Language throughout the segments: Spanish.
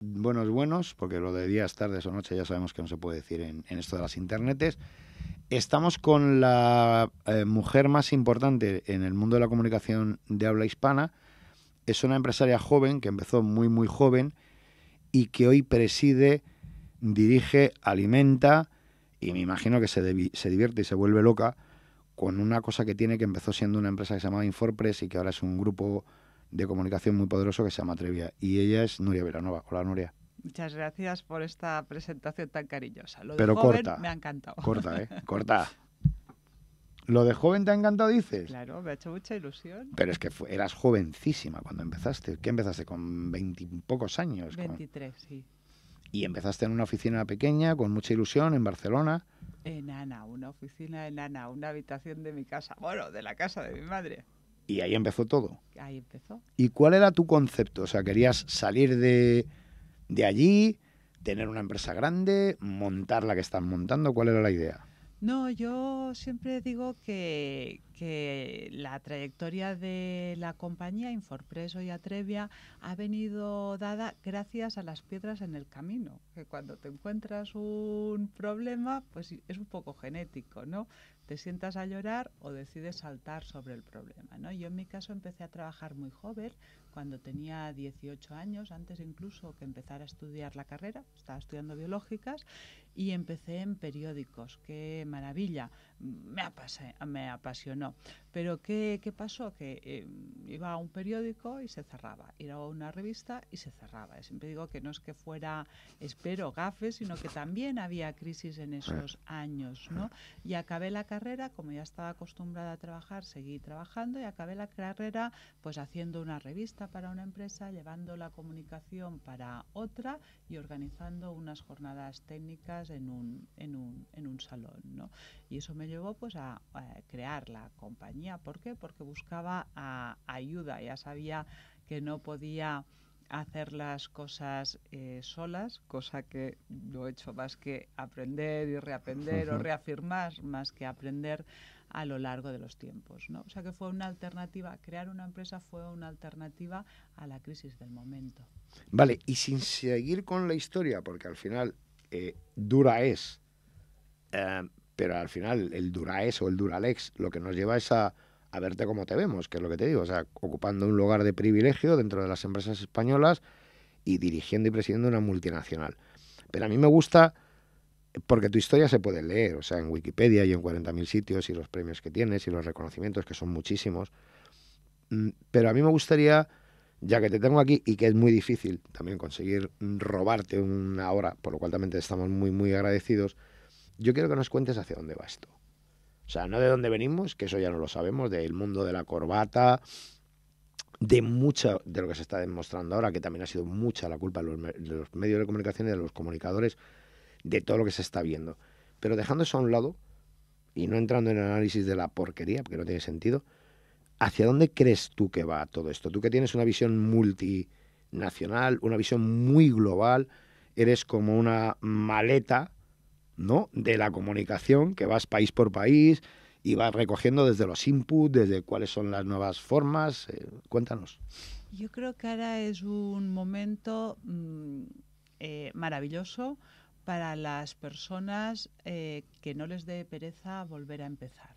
buenos, buenos, porque lo de días, tardes o noches ya sabemos que no se puede decir en, esto de las internetes. Estamos con la eh, mujer más importante en el mundo de la comunicación de habla hispana. Es una empresaria joven que empezó muy, muy joven y que hoy preside, dirige, alimenta y me imagino que se, se divierte y se vuelve loca con una cosa que tiene que empezó siendo una empresa que se llamaba Inforpress y que ahora es un grupo de comunicación muy poderoso que se llama Trevia. Y ella es Nuria Veranova, Hola, Nuria. Muchas gracias por esta presentación tan cariñosa. Lo de Pero joven corta, me ha encantado. Corta, ¿eh? Corta. Lo de joven te ha encantado, dices. Claro, me ha hecho mucha ilusión. Pero es que eras jovencísima cuando empezaste. ¿Qué empezaste? Con veintipocos años. Veintitrés, sí. Y empezaste en una oficina pequeña, con mucha ilusión, en Barcelona. Enana, una oficina enana, una habitación de mi casa. Bueno, de la casa de mi madre. Y ahí empezó todo. Ahí empezó. ¿Y cuál era tu concepto? O sea, ¿querías salir de, de allí, tener una empresa grande, montar la que estás montando? ¿Cuál era la idea? No, yo siempre digo que, que la trayectoria de la compañía Inforpreso y Atrevia ha venido dada gracias a las piedras en el camino, que cuando te encuentras un problema, pues es un poco genético, ¿no? Te sientas a llorar o decides saltar sobre el problema, ¿no? Yo en mi caso empecé a trabajar muy joven, cuando tenía 18 años, antes incluso que empezara a estudiar la carrera, estaba estudiando biológicas y empecé en periódicos, qué maravilla, me, me apasionó pero ¿qué, pasó? Que eh, iba a un periódico y se cerraba, iba a una revista y se cerraba. Siempre digo que no es que fuera, espero, gafes, sino que también había crisis en esos años, Y acabé la carrera, como ya estaba acostumbrada a trabajar, seguí trabajando y acabé la carrera pues haciendo una revista para una empresa, llevando la comunicación para otra y organizando unas jornadas técnicas en un, en un, salón, Y eso me llevó pues a, a crear la compañía. ¿Por qué? Porque buscaba ayuda, ya sabía que no podía hacer las cosas eh, solas, cosa que lo he hecho más que aprender y reaprender o reafirmar, más que aprender a lo largo de los tiempos. O sea que fue una alternativa, crear una empresa fue una alternativa a la crisis del momento. Vale, y sin seguir con la historia, porque al final eh, dura es, eh, pero al final el Duraes o el Duralex lo que nos lleva es a, verte como te vemos, que es lo que te digo, o sea, ocupando un lugar de privilegio dentro de las empresas españolas y dirigiendo y presidiendo una multinacional. Pero a mí me gusta porque tu historia se puede leer, o sea, en Wikipedia y en 40.000 sitios y los premios que tienes y los reconocimientos, que son muchísimos. Mm, pero a mí me gustaría, ya que te tengo aquí y que es muy difícil también conseguir mm, robarte una hora, por lo cual también te estamos muy, muy agradecidos, yo quiero que nos cuentes hacia dónde va esto. O sea, no de dónde venimos, que eso ya no lo sabemos, del mundo de la corbata, de mucha de lo que se está demostrando ahora, que también ha sido mucha la culpa de los, de los medios de comunicación y de los comunicadores, de todo lo que se está viendo. Pero dejando eso a un lado y no entrando en el análisis de la porquería, porque no tiene sentido, ¿hacia dónde crees tú que va todo esto? Tú que tienes una visión multinacional, una visión muy global, eres como una maleta ¿no? de la comunicación que vas país por país y vas recogiendo desde los inputs, desde cuáles son las nuevas formas. Eh, cuéntanos. Yo creo que ahora es un momento mm, eh, maravilloso para las personas eh, que no les dé pereza volver a empezar,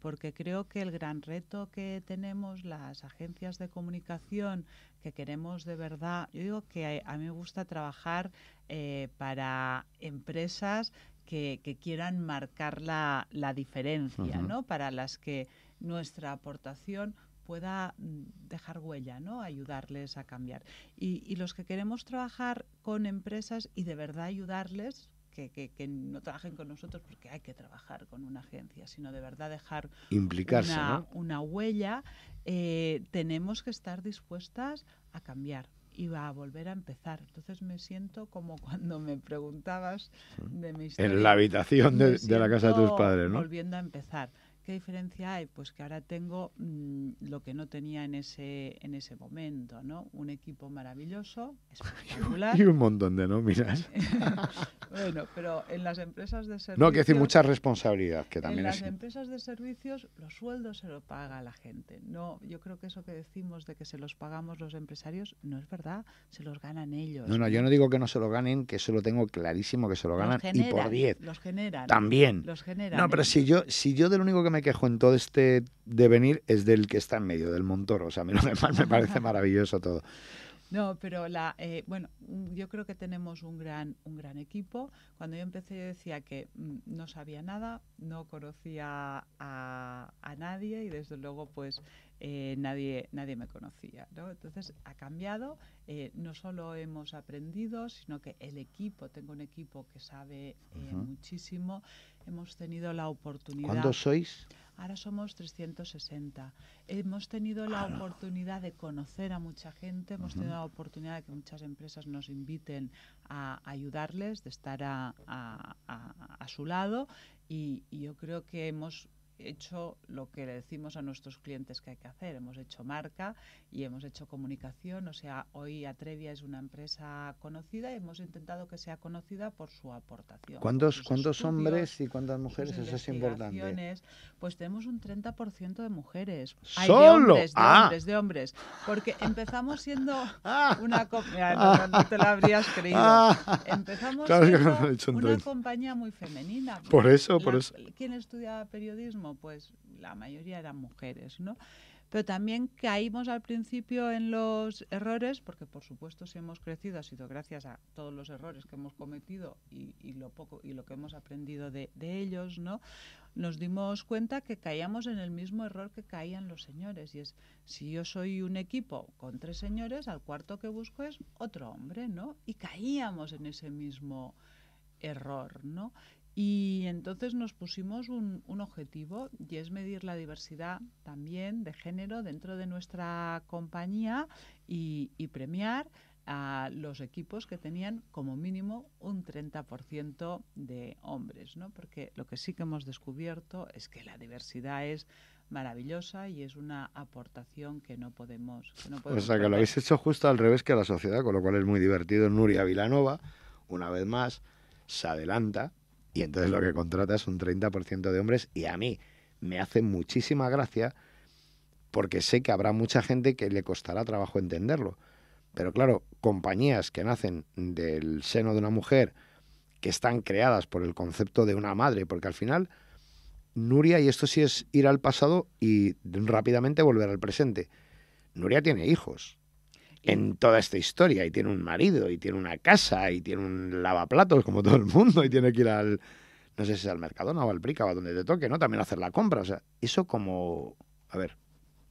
Porque creo que el gran reto que tenemos las agencias de comunicación que queremos de verdad, yo digo que a, mí me gusta trabajar eh, para empresas que, quieran marcar la, diferencia, Para las que nuestra aportación pueda mm, dejar huella, ¿no? ayudarles a cambiar. Y, los que queremos trabajar con empresas y de verdad ayudarles, que, no trabajen con nosotros porque hay que trabajar con una agencia, sino de verdad dejar Implicarse, una, huella, eh, tenemos que estar dispuestas a cambiar y a volver a empezar. Entonces me siento como cuando me preguntabas de mi En la habitación de, de la casa de tus padres, ¿no? Volviendo a empezar. ¿Qué diferencia hay? Pues que ahora tengo mm, lo que no tenía en ese, en ese momento, ¿no? Un equipo maravilloso, espectacular. y un montón de nóminas. bueno, pero en las empresas de servicios... No, que decir, mucha responsabilidad, que también En las empresas de servicios los sueldos se los paga la gente. No, yo creo que eso que decimos de que se los pagamos los empresarios no es verdad, se los ganan ellos. No, no, yo no digo que no se lo ganen, que eso lo tengo clarísimo que se lo ganan y por 10. Los generan. También. Los generan. No, pero ¿eh? si yo, si yo del único que me quejo en todo este devenir es del que está en medio, del Montoro. O sea, a mí me parece maravilloso todo. No, pero la, eh, bueno, mm, yo creo que tenemos un gran, un gran equipo. Cuando yo empecé yo decía que mm, no sabía nada, no conocía a, a nadie y desde luego pues eh, nadie, nadie me conocía. ¿no? Entonces ha cambiado, eh, no solo hemos aprendido, sino que el equipo, tengo un equipo que sabe muchísimo. Hemos tenido la oportunidad... ¿Cuándo sois? ahora somos 360. Hemos tenido la oportunidad de conocer a mucha gente, hemos tenido la oportunidad de que muchas empresas nos inviten a ayudarles, de estar a, su lado y yo creo que hemos hecho lo que le decimos a nuestros clientes que hay que hacer. Hemos hecho marca y hemos hecho comunicación. O sea, hoy Atrevia es una empresa conocida y hemos intentado que sea conocida por su aportación. ¿Cuántos, ¿cuántos hombres y cuántas mujeres? Eso es importante. Pues tenemos un 30% de mujeres. ¡Solo! Hay de hombres, ah. hombres, Porque empezamos siendo una... compañía, no, te lo habrías creído. Empezamos una compañía muy femenina. Por eso, eso. ¿Quién estudiaba periodismo? pues la mayoría eran mujeres, ¿no? Pero también caímos al principio en los errores, porque por supuesto si hemos crecido ha sido gracias a todos los errores que hemos cometido y, lo poco y lo que hemos aprendido de, de ellos, ¿no? Nos dimos cuenta que caíamos en el mismo error que caían los señores. Y es si yo soy un equipo con tres señores, al cuarto que busco es otro hombre, ¿no? Y caíamos en ese mismo error, ¿no? Y entonces nos pusimos un, objetivo y es medir la diversidad también de género dentro de nuestra compañía y, premiar a los equipos que tenían como mínimo un 30% de hombres, ¿no? Porque lo que sí que hemos descubierto es que la diversidad es maravillosa y es una aportación que no podemos. Que no podemos o sea, que lo habéis hecho justo al revés que la sociedad, con lo cual es muy divertido. Nuria Vilanova, una vez más, se adelanta y entonces lo que contrata es un 30% de hombres y a mí me hace muchísima gracia porque sé que habrá mucha gente que le costará trabajo entenderlo. Pero claro, compañías que nacen del seno de una mujer, que están creadas por el concepto de una madre, porque al final, Nuria, y esto sí es ir al pasado y rápidamente volver al presente, Nuria tiene hijos en toda esta historia y tiene un marido y tiene una casa y tiene un lavaplatos como todo el mundo y tiene que ir al, no sé si es al Mercadona o al Prica o a donde te toque, ¿no? También hacer la compra, o sea, eso como, a ver,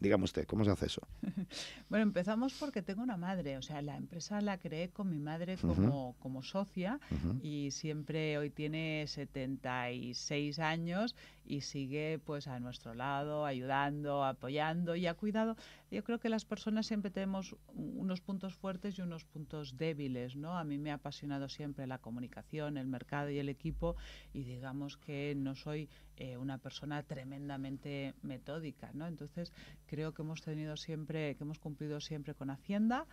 Dígame usted, ¿cómo se hace eso? bueno, empezamos porque tengo una madre, o sea, la empresa la creé con mi madre como, como socia y siempre hoy tiene 76 años y sigue pues a nuestro lado, ayudando, apoyando y ha cuidado. Yo creo que las personas siempre tenemos unos puntos fuertes y unos puntos débiles, ¿no? A mí me ha apasionado siempre la comunicación, el mercado y el equipo y digamos que no soy eh, una persona tremendamente metódica, ¿no? Entonces creo que hemos tenido siempre, que hemos cumplido siempre con Hacienda,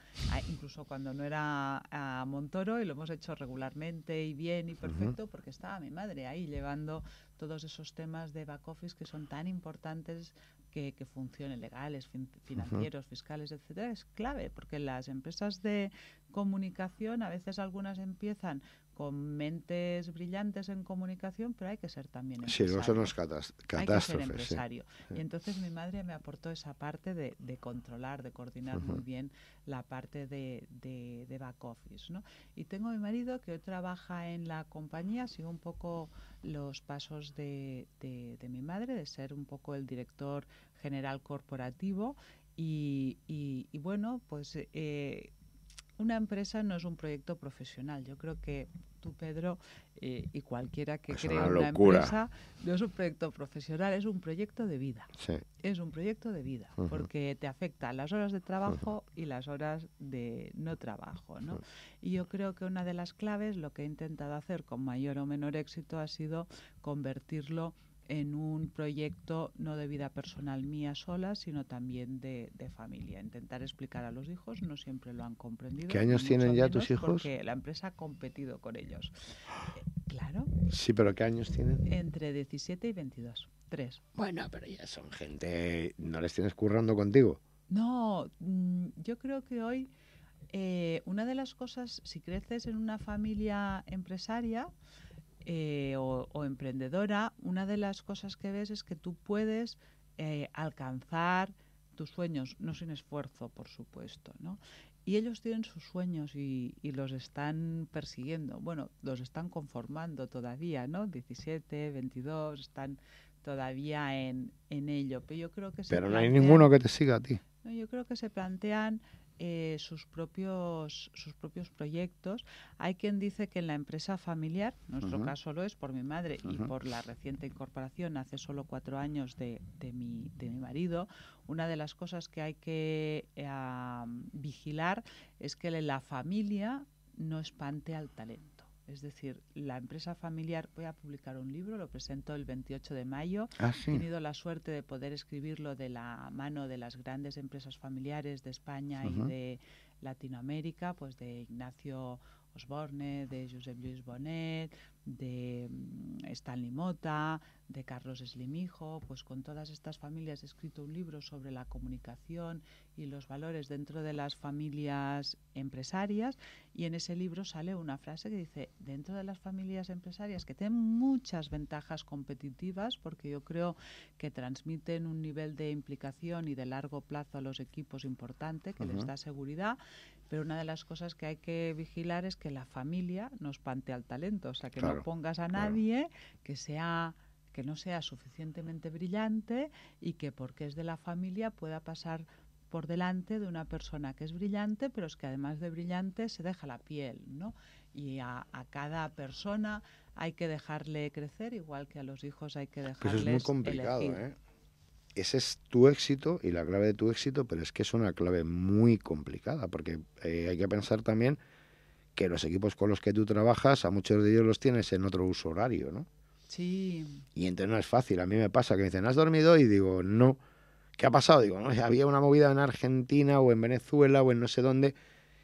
incluso cuando no era a Montoro y lo hemos hecho regularmente y bien y perfecto porque estaba mi madre ahí llevando todos esos temas de back office que son tan importantes que, funcionen legales, financieros, fiscales, etcétera, es clave porque las empresas de comunicación a veces algunas empiezan con mentes brillantes en comunicación, pero hay que ser también empresario. Sí, no son los catástrofes. Hay que ser empresario. Y entonces mi madre me aportó esa parte de, controlar, de coordinar muy bien la parte de, back office. ¿no? Y tengo a mi marido que hoy trabaja en la compañía, sigue un poco los pasos de, mi madre, de ser un poco el director general corporativo y, bueno, pues eh, una empresa no es un proyecto profesional. Yo creo que tú, Pedro, eh, y cualquiera que crea una, empresa, no es un proyecto profesional, es un proyecto de vida. Es un proyecto de vida, porque te afecta las horas de trabajo y las horas de no trabajo. ¿no? Y yo creo que una de las claves, lo que he intentado hacer con mayor o menor éxito, ha sido convertirlo en en un proyecto no de vida personal mía sola, sino también de, familia. Intentar explicar a los hijos, no siempre lo han comprendido. ¿Qué años tienen ya tus hijos? Porque la empresa ha competido con ellos. Eh, claro. Sí, pero ¿qué años tienen? Entre 17 y 22. Tres. Bueno, pero ya son gente. ¿No les tienes currando contigo? No, mm, yo creo que hoy eh, una de las cosas, si creces en una familia empresaria, eh, o, emprendedora, una de las cosas que ves es que tú puedes eh, alcanzar tus sueños, no sin esfuerzo, por supuesto, ¿no? Y ellos tienen sus sueños y, los están persiguiendo. Bueno, los están conformando todavía, ¿no? 17, 22, están todavía en, ello. Pero yo creo que... Pero no hay ninguno que te siga a ti. yo creo que se plantean eh, sus, propios, sus propios proyectos. Hay quien dice que en la empresa familiar, nuestro caso lo es por mi madre y por la reciente incorporación hace solo cuatro años de, de, mi, marido, una de las cosas que hay que eh, vigilar es que la familia no espante al talento. Es decir, la empresa familiar, voy a publicar un libro, lo presento el 28 de mayo. Ah, He tenido la suerte de poder escribirlo de la mano de las grandes empresas familiares de España y de Latinoamérica, pues de Ignacio Osborne, de Josep Luis Bonet, de mm, Stanley Mota, de Carlos Slimijo, pues con todas estas familias he escrito un libro sobre la comunicación y los valores dentro de las familias empresarias y en ese libro sale una frase que dice, dentro de las familias empresarias que tienen muchas ventajas competitivas porque yo creo que transmiten un nivel de implicación y de largo plazo a los equipos importante que les da seguridad pero una de las cosas que hay que vigilar es que la familia nos pante al talento, o sea, que no pongas a nadie que sea que no sea suficientemente brillante y que porque es de la familia pueda pasar por delante de una persona que es brillante, pero es que además de brillante se deja la piel, ¿no? Y a, cada persona hay que dejarle crecer, igual que a los hijos hay que dejarles pues es muy complicado, ¿eh? ese es tu éxito y la clave de tu éxito, pero es que es una clave muy complicada, porque eh, hay que pensar también que los equipos con los que tú trabajas, a muchos de ellos los tienes en otro uso horario, ¿no? Sí. Y entonces no es fácil. A mí me pasa que me dicen, ¿has dormido? Y digo, no. ¿Qué ha pasado? Digo, no, había una movida en Argentina o en Venezuela o en no sé dónde.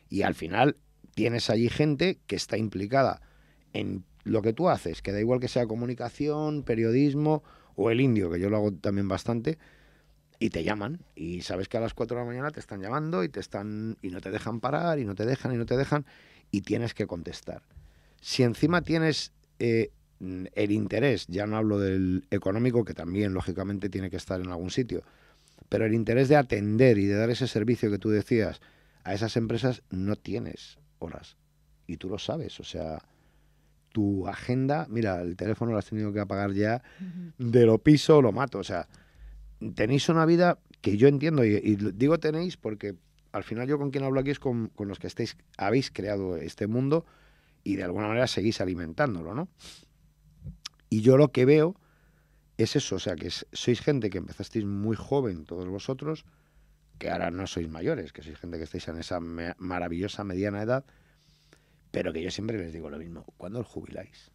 Y al final tienes allí gente que está implicada en lo que tú haces, que da igual que sea comunicación, periodismo o el indio, que yo lo hago también bastante, y te llaman y sabes que a las 4 de la mañana te están llamando y te están y no te dejan parar y no te dejan y no te dejan y tienes que contestar. Si encima tienes eh, el interés, ya no hablo del económico que también lógicamente tiene que estar en algún sitio, pero el interés de atender y de dar ese servicio que tú decías a esas empresas no tienes horas y tú lo sabes, o sea, tu agenda, mira, el teléfono lo has tenido que apagar ya, de lo piso lo mato. O sea, tenéis una vida que yo entiendo, y, digo tenéis porque al final yo con quien hablo aquí es con, los que estáis, habéis creado este mundo y de alguna manera seguís alimentándolo, ¿no? Y yo lo que veo es eso, o sea, que sois gente que empezasteis muy joven todos vosotros, que ahora no sois mayores, que sois gente que estáis en esa maravillosa mediana edad, pero que yo siempre les digo lo mismo, ¿cuándo os jubiláis?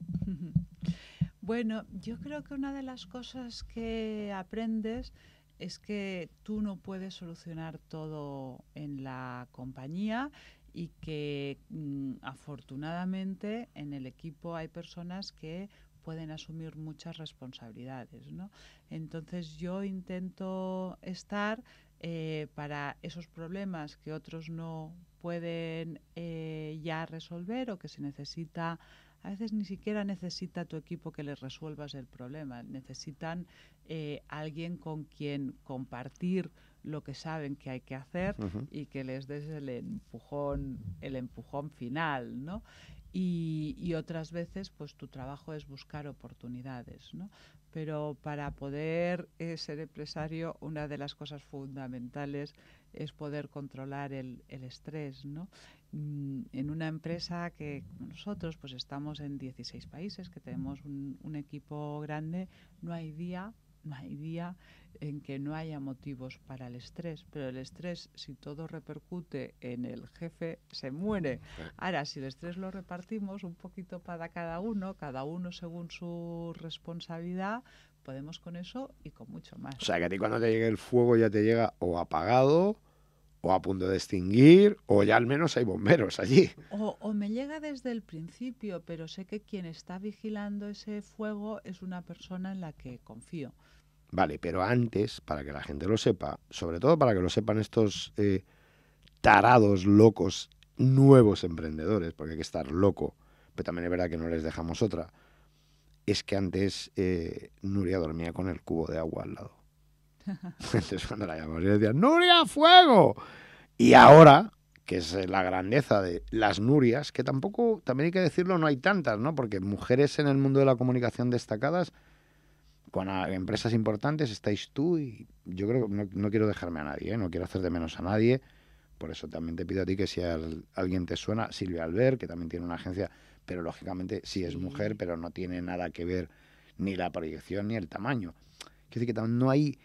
Bueno, yo creo que una de las cosas que aprendes es que tú no puedes solucionar todo en la compañía y que mm, afortunadamente en el equipo hay personas que pueden asumir muchas responsabilidades. Entonces yo intento estar eh, para esos problemas que otros no pueden eh, ya resolver o que se necesita a veces ni siquiera necesita tu equipo que les resuelvas el problema, necesitan eh, alguien con quien compartir lo que saben que hay que hacer y que les des el empujón, el empujón final, ¿no? Y, y, otras veces, pues tu trabajo es buscar oportunidades, ¿no? Pero para poder eh, ser empresario, una de las cosas fundamentales es poder controlar el, el estrés, ¿no? Mm, en una empresa que nosotros, pues estamos en 16 países, que tenemos un, un equipo grande, no hay día, no hay día en que no haya motivos para el estrés, pero el estrés, si todo repercute en el jefe, se muere. Ahora, si el estrés lo repartimos un poquito para cada uno, cada uno según su responsabilidad, podemos con eso y con mucho más. O sea, que a ti cuando te llegue el fuego ya te llega o apagado, o a punto de extinguir, o ya al menos hay bomberos allí. O, o, me llega desde el principio, pero sé que quien está vigilando ese fuego es una persona en la que confío. Vale, pero antes, para que la gente lo sepa, sobre todo para que lo sepan estos eh, tarados, locos, nuevos emprendedores, porque hay que estar loco, pero también es verdad que no les dejamos otra, es que antes eh, Nuria dormía con el cubo de agua al lado. Entonces cuando la llamamos, le decía, Nuria, fuego. Y ahora, que es eh, la grandeza de las Nurias, que tampoco, también hay que decirlo, no hay tantas, ¿no? Porque mujeres en el mundo de la comunicación destacadas con empresas importantes estáis tú y yo creo que no, quiero dejarme a nadie, ¿eh? no quiero hacer de menos a nadie. Por eso también te pido a ti que si alguien te suena, Silvia Albert, que también tiene una agencia, pero lógicamente sí es mujer, pero no tiene nada que ver ni la proyección ni el tamaño. Quiere decir que no hay,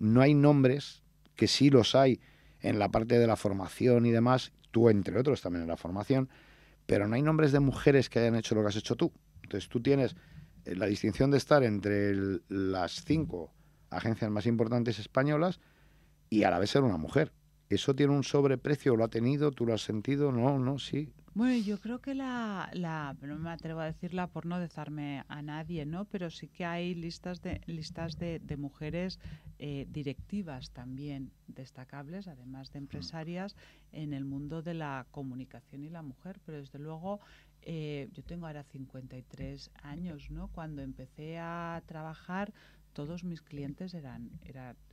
no hay nombres, que sí los hay en la parte de la formación y demás, tú entre otros también en la formación, pero no hay nombres de mujeres que hayan hecho lo que has hecho tú. Entonces tú tienes la distinción de estar entre las cinco agencias más importantes españolas y a la vez ser una mujer. ¿Eso tiene un sobreprecio? ¿Lo ha tenido? ¿Tú lo has sentido? No, no, sí. Bueno, yo creo que la, no me atrevo a decirla por no dezarme a nadie, ¿no? Pero sí que hay listas de listas de, mujeres eh, directivas también destacables, además de empresarias, en el mundo de la comunicación y la mujer. Pero desde luego eh, yo tengo ahora 53 años, ¿no? Cuando empecé a trabajar, todos mis clientes eran,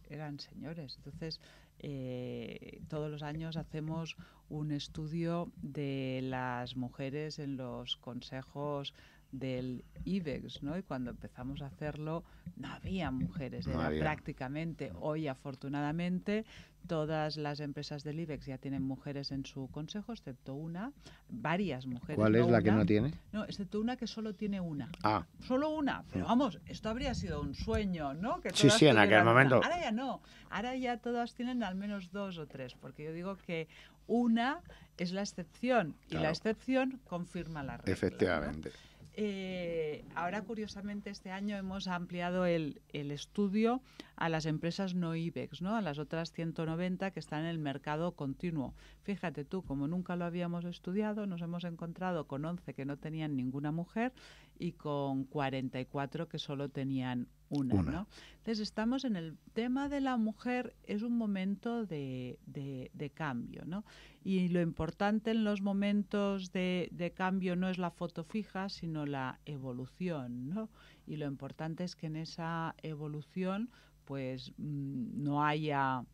eran, señores. Entonces, eh, todos los años hacemos un estudio de las mujeres en los consejos del IBEX, ¿no? Y cuando empezamos a hacerlo no había mujeres, prácticamente hoy afortunadamente todas las empresas del IBEX ya tienen mujeres en su consejo, excepto una, varias mujeres. ¿Cuál es la que no tiene? No, excepto una que solo tiene una. Ah. Solo una. Pero mm. vamos, esto habría sido un sueño, ¿no? Que sí, sí, en aquel momento. Ahora ya no. Ahora ya todas tienen al menos dos o tres, porque yo digo que una es la excepción y la excepción confirma la regla. Efectivamente. Eh, ahora, curiosamente, este año hemos ampliado el, estudio a las empresas no IBEX, ¿no? a las otras 190 que están en el mercado continuo. Fíjate tú, como nunca lo habíamos estudiado, nos hemos encontrado con 11 que no tenían ninguna mujer y con 44 que solo tenían una. ¿no? Entonces estamos en el tema de la mujer, es un momento de, de, cambio. ¿no? Y lo importante en los momentos de, de, cambio no es la foto fija, sino la evolución. ¿no? Y lo importante es que en esa evolución pues mm, no haya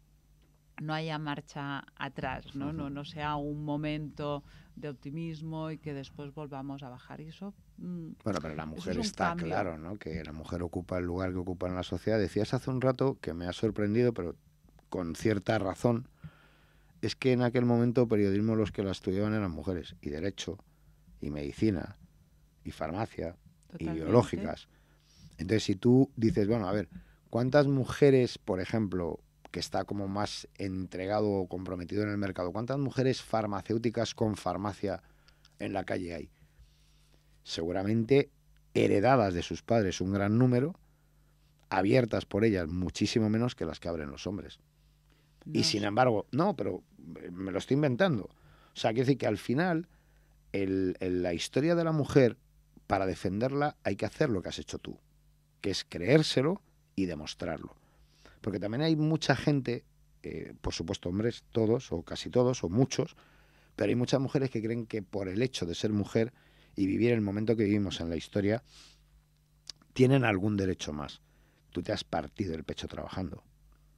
no haya marcha atrás, ¿no? No, no sea un momento de optimismo y que después volvamos a bajar. Y eso Mm. Bueno, pero la mujer está claro, ¿no? Que la mujer ocupa el lugar que ocupa en la sociedad. Decías hace un rato que me ha sorprendido, pero con cierta razón, es que en aquel momento periodismo los que la estudiaban eran mujeres, y derecho, y medicina, y farmacia, y biológicas. Entonces, si tú dices, bueno, a ver, ¿cuántas mujeres, por ejemplo, que está como más entregado o comprometido en el mercado, cuántas mujeres farmacéuticas con farmacia en la calle hay? seguramente heredadas de sus padres un gran número, abiertas por ellas muchísimo menos que las que abren los hombres. Y sin embargo, no, pero eh, me lo estoy inventando. O sea, quiere decir que al final, el, la historia de la mujer, para defenderla, hay que hacer lo que has hecho tú, que es creérselo y demostrarlo. Porque también hay mucha gente, eh, por supuesto hombres, todos, o casi todos, o muchos, pero hay muchas mujeres que creen que por el hecho de ser mujer, y vivir el momento que vivimos en la historia, tienen algún derecho más. Tú te has partido el pecho trabajando.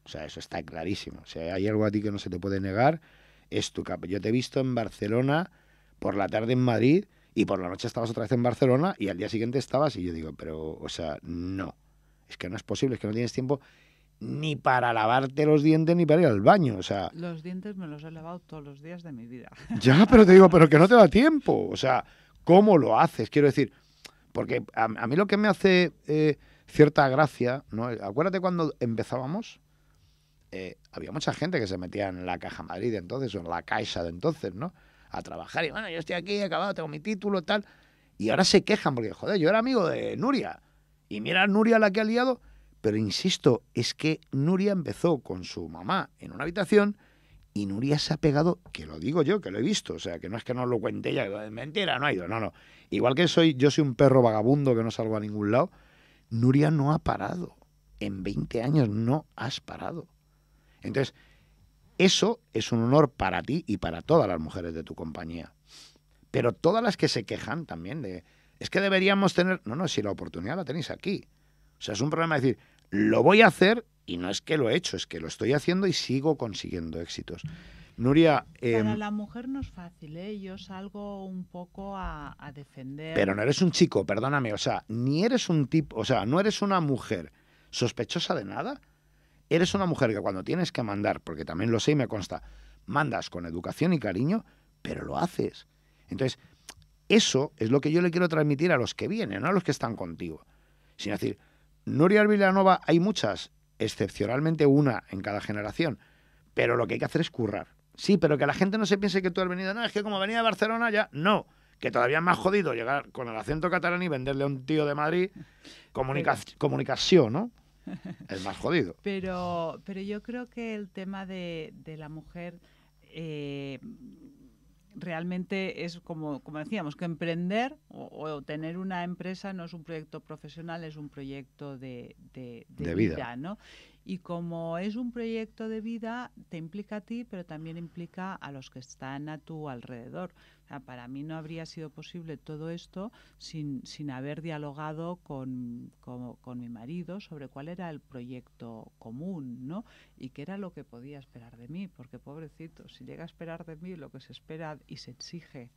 O sea, eso está clarísimo. O si sea, hay algo a ti que no se te puede negar, es tu capa. Yo te he visto en Barcelona, por la tarde en Madrid, y por la noche estabas otra vez en Barcelona, y al día siguiente estabas, y yo digo, pero, o sea, no. Es que no es posible, es que no tienes tiempo ni para lavarte los dientes ni para ir al baño, o sea... Los dientes me los he lavado todos los días de mi vida. Ya, pero te digo, pero que no te da tiempo, o sea, cómo lo haces, quiero decir, porque a, mí lo que me hace eh, cierta gracia, ¿no? acuérdate cuando empezábamos, eh, había mucha gente que se metía en la Caja Madrid entonces o en la Caixa de entonces, ¿no? A trabajar y bueno, yo estoy aquí, he acabado, tengo mi título, tal. Y ahora se quejan porque, joder, yo era amigo de Nuria. Y mira Nuria la que ha liado. Pero insisto, es que Nuria empezó con su mamá en una habitación y Nuria se ha pegado, que lo digo yo, que lo he visto, o sea, que no es que no lo cuente ella, mentira, no ha ido, no, no. Igual que soy, yo soy un perro vagabundo que no salgo a ningún lado, Nuria no ha parado. En 20 años no has parado. Entonces, eso es un honor para ti y para todas las mujeres de tu compañía. Pero todas las que se quejan también de, es que deberíamos tener, no, no, si la oportunidad la tenéis aquí. O sea, es un problema decir, lo voy a hacer y no es que lo he hecho, es que lo estoy haciendo y sigo consiguiendo éxitos. Nuria. Em, Para la mujer no es fácil, ¿eh? Yo salgo un poco a, defender. Pero no eres un chico, perdóname. O sea, ni eres un tipo. O sea, no eres una mujer sospechosa de nada. Eres una mujer que cuando tienes que mandar, porque también lo sé y me consta, mandas con educación y cariño, pero lo haces. Entonces, eso es lo que yo le quiero transmitir a los que vienen, no a los que están contigo. Sino decir, Nuria Villanova hay muchas excepcionalmente una en cada generación. Pero lo que hay que hacer es currar. Sí, pero que la gente no se piense que tú has venido, no, es que como venía de Barcelona ya, no. Que todavía es más jodido llegar con el acento catalán y venderle a un tío de Madrid comunicación, ¿no? Es más jodido. Pero, pero yo creo que el tema de, la mujer eh, realmente es como, como decíamos, que emprender o, tener una empresa no es un proyecto profesional, es un proyecto de, de, vida. vida. ¿no? Y como es un proyecto de vida, te implica a ti, pero también implica a los que están a tu alrededor. para mí no habría sido posible todo esto sin, sin haber dialogado con, mi marido sobre cuál era el proyecto común, ¿no? Y qué era lo que podía esperar de mí, porque pobrecito, si llega a esperar de mí lo que se espera y se exige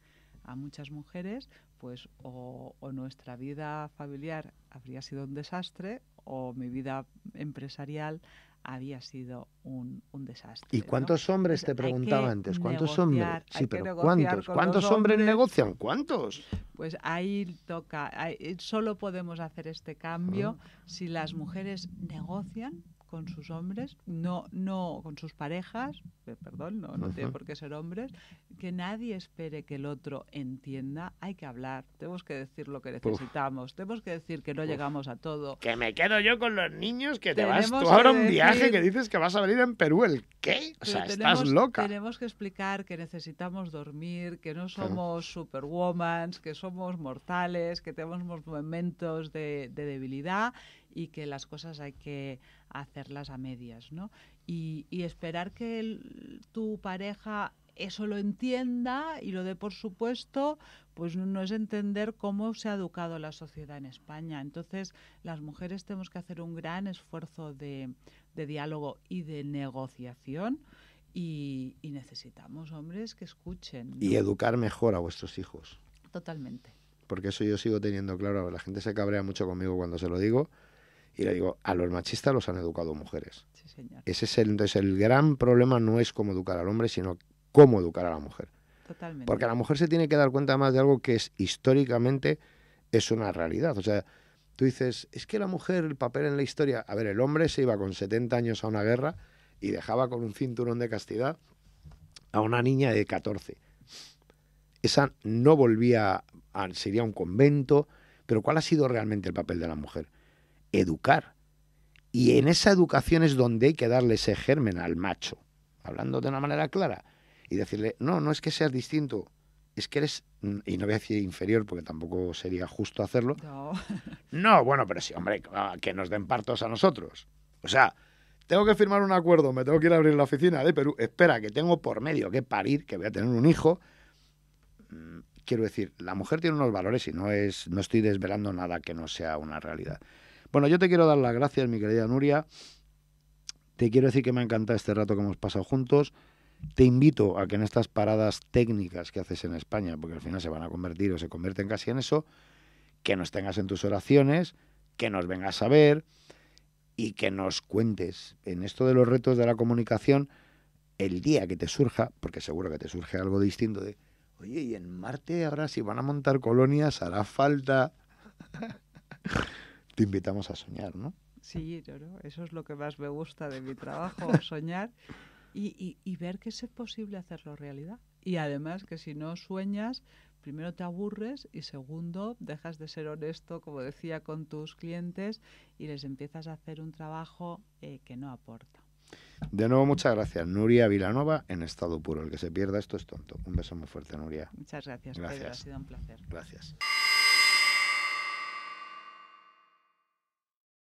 a muchas mujeres, pues o nuestra vida familiar habría sido un desastre o mi vida empresarial había sido un, desastre. ¿Y cuántos hombres te preguntaba antes? ¿Cuántos hombres? Sí, pero ¿cuántos? ¿Cuántos hombres, negocian? ¿Cuántos? Pues ahí toca, solo podemos hacer este cambio si las mujeres negocian con sus hombres, no, no con sus parejas, eh, perdón, no, no tiene por qué ser hombres, que nadie espere que el otro entienda, hay que hablar, tenemos que decir lo que necesitamos, tenemos que decir que no llegamos a todo. Que me quedo yo con los niños, que te vas tú ahora un viaje que dices que vas a venir en Perú, ¿el qué? O sea, estás loca. Tenemos que explicar que necesitamos dormir, que no somos superwoman que somos mortales, que tenemos momentos de, de debilidad y que las cosas hay que hacerlas a medias, ¿no? Y, esperar que tu pareja eso lo entienda y lo dé por supuesto, pues no es entender cómo se ha educado la sociedad en España. Entonces, las mujeres tenemos que hacer un gran esfuerzo de, diálogo y de negociación. Y, necesitamos hombres que escuchen. Y educar mejor a vuestros hijos. Totalmente. Porque eso yo sigo teniendo claro. La gente se cabrea mucho conmigo cuando se lo digo y le digo, a los machistas los han educado mujeres. Sí, señor. Ese es el, entonces el gran problema no es cómo educar al hombre, sino cómo educar a la mujer. Totalmente. Porque la mujer se tiene que dar cuenta más de algo que es históricamente es una realidad. O sea, tú dices, es que la mujer, el papel en la historia, a ver, el hombre se iba con 70 años a una guerra y dejaba con un cinturón de castidad a una niña de 14. Esa no volvía, sería un convento, pero ¿cuál ha sido realmente el papel de la mujer? educar. Y en esa educación es donde hay que darle ese germen al macho, hablando de una manera clara, y decirle, no, no es que seas distinto, es que eres, y no voy a decir inferior porque tampoco sería justo hacerlo. No, no bueno, pero sí, hombre, ah, que nos den partos a nosotros. O sea, tengo que firmar un acuerdo, me tengo que ir a abrir la oficina de Perú, espera, que tengo por medio que parir, que voy a tener un hijo. Mm, quiero decir, la mujer tiene unos valores y no, es, no estoy desvelando nada que no sea una realidad. Bueno, yo te quiero dar las gracias, mi querida Nuria. Te quiero decir que me ha encantado este rato que hemos pasado juntos. Te invito a que en estas paradas técnicas que haces en España, porque al final se van a convertir o se convierten casi en eso, que nos tengas en tus oraciones, que nos vengas a ver y que nos cuentes en esto de los retos de la comunicación el día que te surja, porque seguro que te surge algo distinto de, oye, y en Marte ahora si van a montar colonias hará falta te invitamos a soñar, ¿no? Sí, eso es lo que más me gusta de mi trabajo, soñar y, ver que es posible hacerlo realidad. Y además que si no sueñas, primero te aburres y segundo dejas de ser honesto, como decía, con tus clientes y les empiezas a hacer un trabajo eh, que no aporta. De nuevo, muchas gracias. Nuria Vilanova en estado puro. El que se pierda esto es tonto. Un beso muy fuerte, Nuria. Muchas gracias, gracias. Ha sido un placer. Gracias.